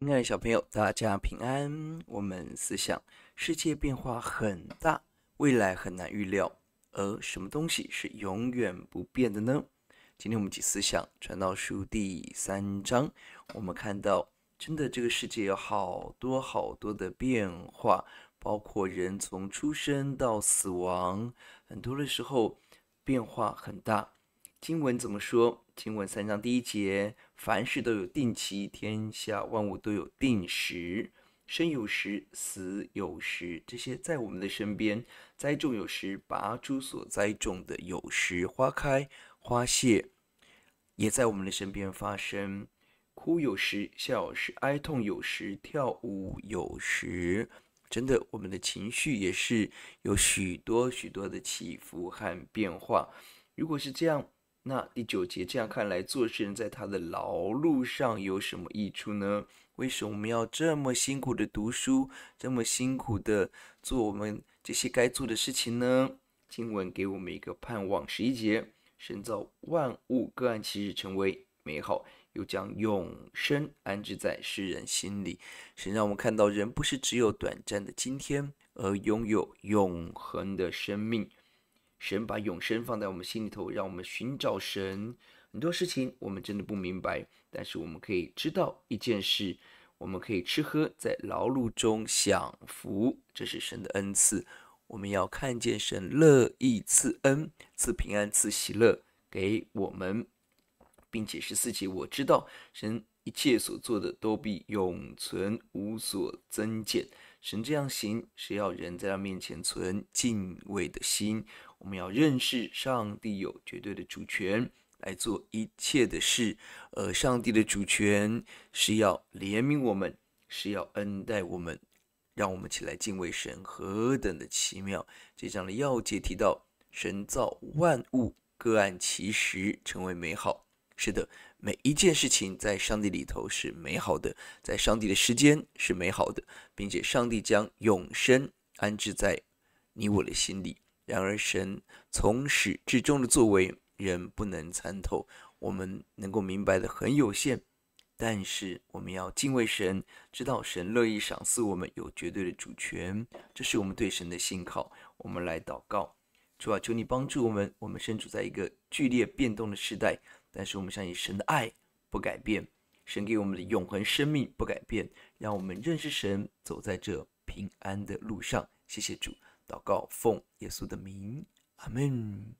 亲爱的小朋友，大家平安。我们思想世界变化很大，未来很难预料。而什么东西是永远不变的呢？今天我们起思想传道书第三章，我们看到，真的这个世界有好多好多的变化，包括人从出生到死亡，很多的时候变化很大。经文怎么说？经文三章第一节，凡事都有定期，天下万物都有定时，生有时，死有时，这些在我们的身边，栽种有时，拔出所栽种的有时花开花谢，也在我们的身边发生，哭有时，笑有时，哀痛有时，跳舞有时，真的，我们的情绪也是有许多许多的起伏和变化。如果是这样。那第九节这样看来，做诗人在他的劳碌上有什么益处呢？为什么我们要这么辛苦的读书，这么辛苦的做我们这些该做的事情呢？今晚给我们一个盼望。十一节，神造万物，各按其日成为美好，又将永生安置在诗人心里。神让我们看到，人不是只有短暂的今天，而拥有永恒的生命。神把永生放在我们心里头，让我们寻找神。很多事情我们真的不明白，但是我们可以知道一件事：我们可以吃喝，在劳碌中享福，这是神的恩赐。我们要看见神乐意赐恩、赐平安、赐喜乐给我们，并且十四节我知道神。一切所做的都必永存，无所增减。神这样行，是要人在他面前存敬畏的心。我们要认识上帝有绝对的主权来做一切的事。而上帝的主权是要怜悯我们，是要恩待我们，让我们起来敬畏神，何等的奇妙！这章的要解提到，神造万物各按其时成为美好。是的，每一件事情在上帝里头是美好的，在上帝的时间是美好的，并且上帝将永生安置在你我的心里。然而，神从始至终的作为人不能参透，我们能够明白的很有限。但是，我们要敬畏神，知道神乐意赏赐我们有绝对的主权，这是我们对神的信靠。我们来祷告，主啊，求你帮助我们。我们身处在一个剧烈变动的时代。但是我们相信神的爱不改变，神给我们的永恒生命不改变，让我们认识神，走在这平安的路上。谢谢主，祷告，奉耶稣的名，阿门。